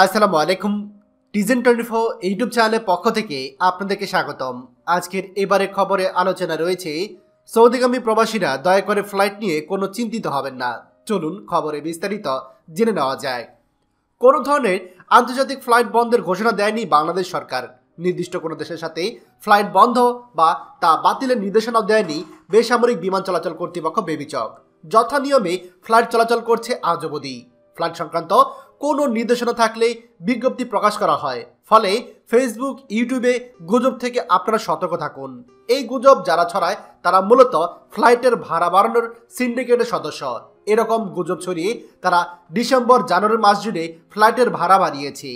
আসসালামু আলাইকুম টিজেন twenty four YouTube চ্যানেলের পক্ষ থেকে আপনাদেরকে স্বাগতম আজকের এবারে খবরে আলোচনা রয়েছে সৌদিগামী প্রবাসীরা দয়া করে ফ্লাইট নিয়ে কোনো চিন্তিত হবেন না চলুন খবরে বিস্তারিত জেনে নেওয়া যায় কোনো ধরনের আন্তর্জাতিক ফ্লাইট বন্ধের ঘোষণা দেয়নি বাংলাদেশ সরকার নির্দিষ্ট কোনো দেশের সাথে ফ্লাইট বন্ধ বা তা বাতিলের নির্দেশনাও দেয়নি বেসামরিক বিমান চলাচল কর্তৃপক্ষ বেবিচক যথা নিয়মে ফ্লাইট চলাচল করছে আজ অবধি ফ্লাইট সংক্রান্ত কোনো নির্দেশনা থাকলে বিজ্ঞপ্তি প্রকাশ করা হয় ফলে ফেসবুক ইউটিউবে গুজব থেকে আপনারা সতর্ক থাকুন এই গুজব যারা ছড়ায় তারা মূলত ফ্লাইটের ভাড়া বাড়ানোর সিন্ডিকেটের সদস্য এরকম গুজব ছড়িয়ে তারা ডিসেম্বর জানুয়ারি মাস জুড়ে ফ্লাইটের ভাড়া বাড়িয়েছে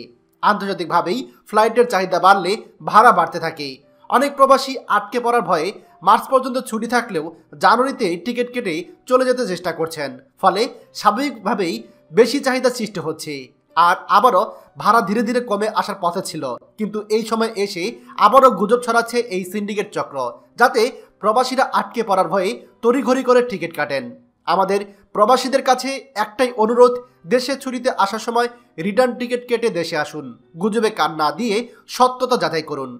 আন্তর্জাতিকভাবেই ফ্লাইটের চাহিদা বাড়লে ভাড়া বাড়তে থাকে অনেক প্রবাসী আটকে পড়ার ভয়ে মার্চ পর্যন্ত ছুটি থাকলেও জানুয়ারিতে টিকিট কেটে চলে যেতে চেষ্টা করছেন ফলে স্বাভাবিকভাবেই বেশি চাহিদা সৃষ্টি হচ্ছে আর আবারও ভাড়া ধীরে ধীরে কমে আসার পথে ছিল কিন্তু এই সময় এসে আবারও গুজব ছড়াচ্ছে এই সিন্ডিকেট চক্র যাতে প্রবাসীরা আটকে পড়ার ভয়ে তড়িঘড়ি করে টিকিট কাটেন আমাদের প্রবাসীদের কাছে একটাই অনুরোধ দেশে ছুটিতে আসার সময় রিটার্ন টিকিট কেটে দেশে আসুন গুজবে কান না দিয়ে সত্যতা যাচাই করুন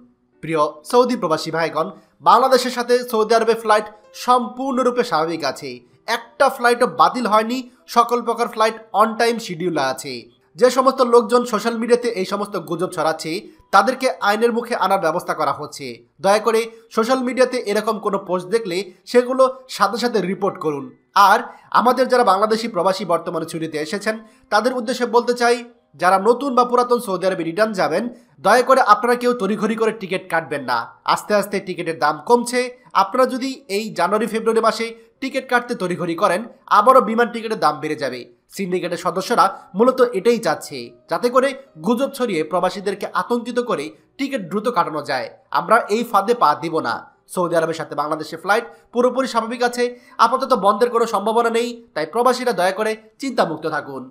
প্রিয় সৌদি প্রবাসী ভাইগণ বাংলাদেশের সাথে সৌদি আরবে ফ্লাইট সম্পূর্ণরূপে স্বাভাবিক আছে একটা ফ্লাইটও বাতিল হয়নি সকল প্রকার ফ্লাইট অন টাইম শিডিউল আছে যে সমস্ত লোকজন সোশ্যাল মিডিয়াতে এই সমস্ত গুজব ছড়াচ্ছে তাদেরকে আইনের মুখে আনার ব্যবস্থা করা হচ্ছে দয়া করে সোশ্যাল মিডিয়াতে এরকম কোনো পোস্ট দেখলে সেগুলো সাথে সাথে রিপোর্ট করুন আর আমাদের যারা বাংলাদেশি প্রবাসী বর্তমানে ছুটিতে এসেছেন তাদের উদ্দেশ্যে বলতে চাই যারা নতুন বা পুরাতন সৌদি আরবে রিটার্ন যাবেন দয়া করে আপনারা কেউ তড়িঘড়ি করে টিকিট কাটবেন না আস্তে আস্তে টিকিটের দাম কমছে আপনারা যদি এই জানুয়ারি ফেব্রুয়ারি মাসে টিকিট কাটতে তড়িঘড়ি করেন আবারও বিমান টিকিটের দাম বেড়ে যাবে সিন্ডিকেটের সদস্যরা মূলত এটাই চাচ্ছে যাতে করে গুজব ছড়িয়ে প্রবাসীদেরকে আতঙ্কিত করে টিকিট দ্রুত কাটানো যায় আমরা এই ফাঁদে পা দিব না সৌদি আরবের সাথে বাংলাদেশের ফ্লাইট পুরোপুরি স্বাভাবিক আছে আপাতত বন্ধের কোনো সম্ভাবনা নেই তাই প্রবাসীরা দয়া করে চিন্তামুক্ত থাকুন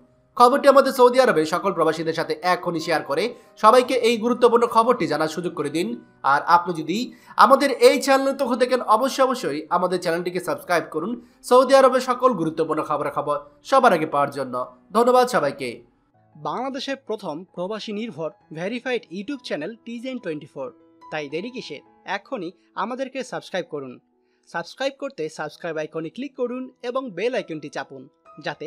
খবরটি আমাদের সৌদি আরবে সকল প্রবাসীদের সাথে এখনই শেয়ার করে সবাইকে এই গুরুত্বপূর্ণ খবরটি জানার সুযোগ করে দিন আর আপনি যদি আমাদের এই চ্যানেল তখন দেখেন অবশ্যই অবশ্যই আমাদের চ্যানেলটিকে সাবস্ক্রাইব করুন সৌদি আরবের সকল গুরুত্বপূর্ণ খবর সবার আগে পাওয়ার জন্য ধন্যবাদ সবাইকে বাংলাদেশের প্রথম প্রবাসী নির্ভর ভেরিফাইড ইউটিউব চ্যানেল টিজেন টোয়েন্টি ফোর তাই দেরি কিসে এখনই আমাদেরকে সাবস্ক্রাইব করুন সাবস্ক্রাইব করতে সাবস্ক্রাইব আইকনে ক্লিক করুন এবং বেল আইকনটি চাপুন যাতে